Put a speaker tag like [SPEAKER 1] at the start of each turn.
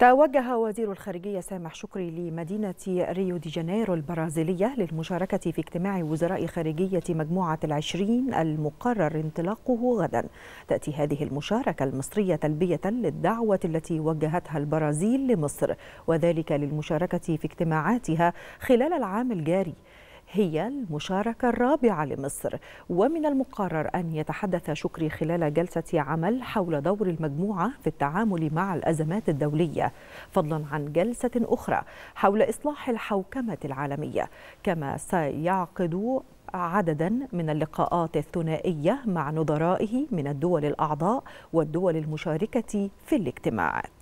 [SPEAKER 1] توجه وزير الخارجية سامح شكري لمدينة ريو دي جانيرو البرازيلية للمشاركة في اجتماع وزراء خارجية مجموعة العشرين المقرر انطلاقه غدا تأتي هذه المشاركة المصرية تلبية للدعوة التي وجهتها البرازيل لمصر وذلك للمشاركة في اجتماعاتها خلال العام الجاري هي المشاركة الرابعة لمصر ومن المقرر أن يتحدث شكري خلال جلسة عمل حول دور المجموعة في التعامل مع الأزمات الدولية فضلا عن جلسة أخرى حول إصلاح الحوكمة العالمية كما سيعقد عددا من اللقاءات الثنائية مع نظرائه من الدول الأعضاء والدول المشاركة في الاجتماعات